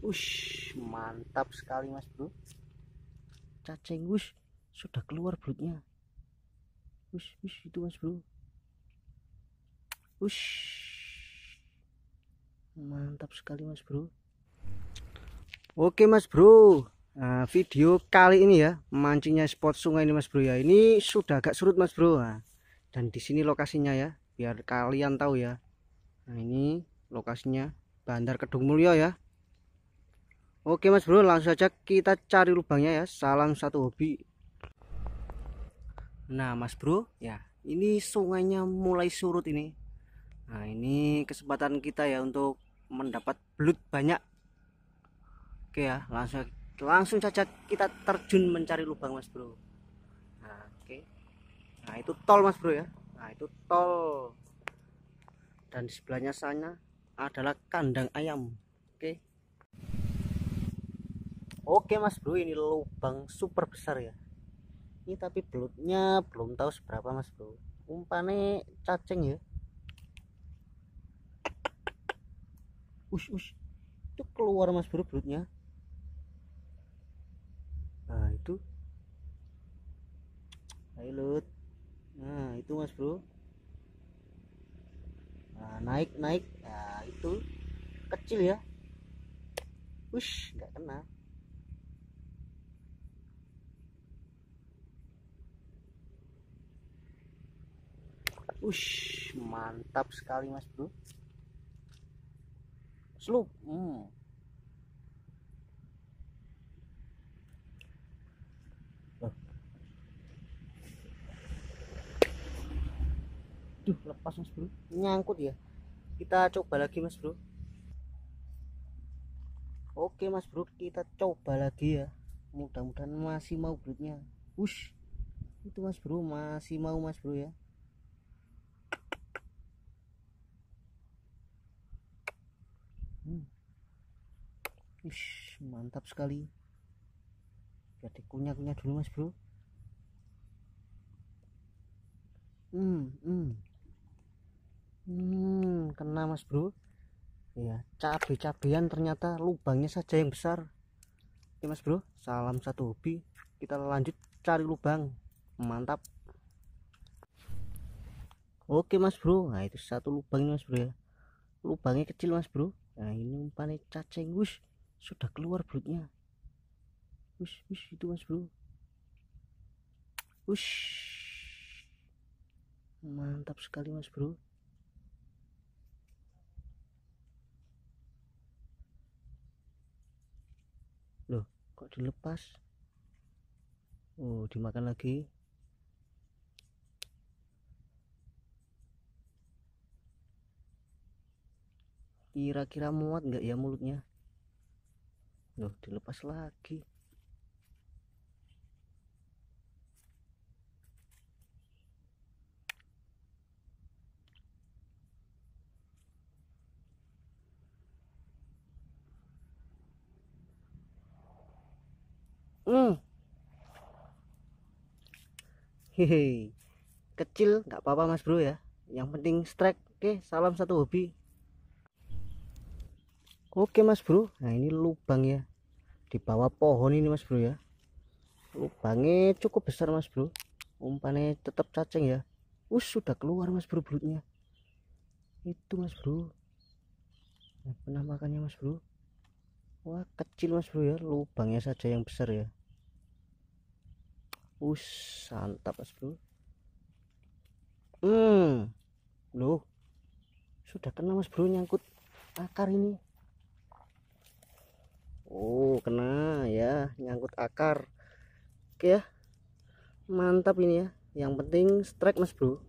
Ush, mantap sekali mas bro. Cacing ush, sudah keluar perutnya. Ush, ush itu mas bro. Ush, mantap sekali mas bro. Oke mas bro, nah, video kali ini ya mancingnya spot sungai ini mas bro ya. Ini sudah agak surut mas bro. Nah, dan di sini lokasinya ya, biar kalian tahu ya. Nah ini lokasinya Bandar Kedung Mulyo ya. Oke mas bro langsung saja kita cari lubangnya ya salam satu hobi Nah mas bro ya ini sungainya mulai surut ini Nah ini kesempatan kita ya untuk mendapat belut banyak Oke ya langsung langsung saja kita terjun mencari lubang mas bro Nah oke Nah itu tol mas bro ya Nah itu tol Dan di sebelahnya sana adalah kandang ayam Oke oke mas bro ini lubang super besar ya ini tapi belutnya belum tahu seberapa mas bro umpannya cacing ya ush ush itu keluar mas bro belutnya nah itu ayo nah, lut nah itu mas bro nah, naik naik nah itu kecil ya ush nggak kena Ush, mantap sekali mas bro. Slup. Hmm. Duh, lepas mas bro. Nyangkut ya. Kita coba lagi mas bro. Oke mas bro, kita coba lagi ya. Mudah-mudahan masih mau broodnya. Ush, itu mas bro masih mau mas bro ya. mantap sekali Jadi kunyah kunyah dulu mas bro hmm, hmm. hmm kena mas bro ya cabai-cabean ternyata lubangnya saja yang besar oke mas bro salam satu hobi kita lanjut cari lubang mantap oke mas bro nah itu satu lubang ini mas bro ya lubangnya kecil mas bro nah ini umpannya cacing wush sudah keluar belutnya wish wish itu mas bro wish mantap sekali mas bro loh kok dilepas oh dimakan lagi kira-kira muat nggak ya mulutnya loh dilepas lagi Hmm. Hehe. Kecil nggak apa-apa Mas Bro ya. Yang penting strike. Oke, salam satu hobi. Oke Mas Bro. Nah, ini lubang ya di bawah pohon ini mas bro ya lubangnya cukup besar mas bro umpannya tetap cacing ya us sudah keluar mas bro belutnya itu mas bro nah, penampakannya mas bro wah kecil mas bro ya lubangnya saja yang besar ya us santap mas bro hmm loh sudah kena mas bro nyangkut akar ini akar oke ya mantap ini ya yang penting strike mas bro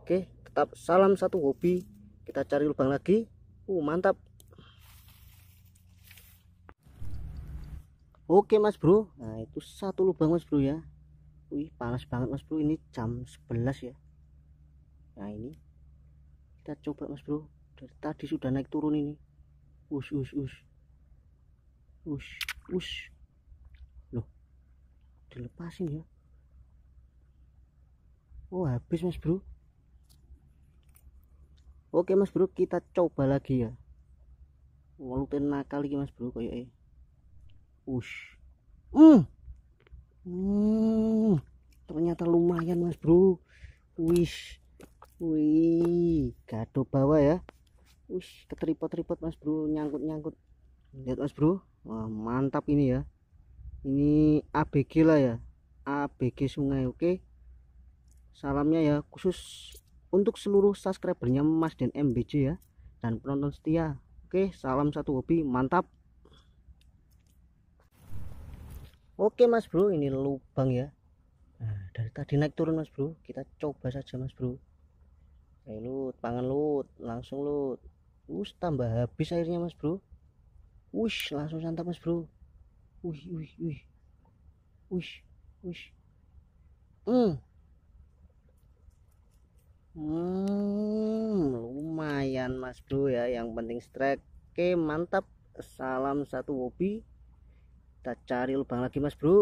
oke tetap salam satu hobi kita cari lubang lagi uh mantap oke mas bro nah itu satu lubang mas bro ya wih panas banget mas bro ini jam 11 ya nah ini kita coba mas bro dari tadi sudah naik turun ini us us us us us dilepasin ya oh habis mas bro oke mas bro kita coba lagi ya walutin nakal lagi mas bro kayak eh ush hmm. hmm ternyata lumayan mas bro wish wih gado bawah ya wish keteripot teripot mas bro nyangkut-nyangkut lihat mas bro Wah, mantap ini ya ini ABG lah ya ABG sungai oke salamnya ya khusus untuk seluruh subscribernya Mas dan MBJ ya dan penonton setia oke salam satu hobi mantap oke Mas Bro ini lubang ya nah, dari tadi naik turun Mas Bro kita coba saja Mas Bro Ayo lut pangan lut langsung lut Us tambah habis airnya Mas Bro Ush langsung santap Mas Bro Wih, wih, wih. Wih, wih. Hmm. Hmm, lumayan Mas Bro ya. Yang penting strike. Oke, mantap. Salam satu hobi. Kita cari lubang lagi Mas Bro.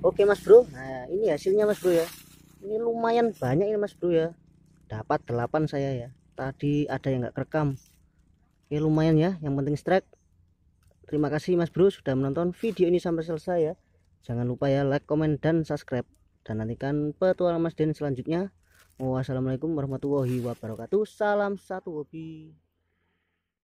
Oke Mas Bro. Nah, ini hasilnya Mas Bro ya. Ini lumayan banyak ini Mas Bro ya. Dapat 8 saya ya. Tadi ada yang nggak kerekam. Oke lumayan ya yang penting strike Terima kasih mas bro sudah menonton video ini sampai selesai ya Jangan lupa ya like, comment dan subscribe Dan nantikan petualangan mas Den selanjutnya Wassalamualaikum warahmatullahi wabarakatuh Salam satu hobi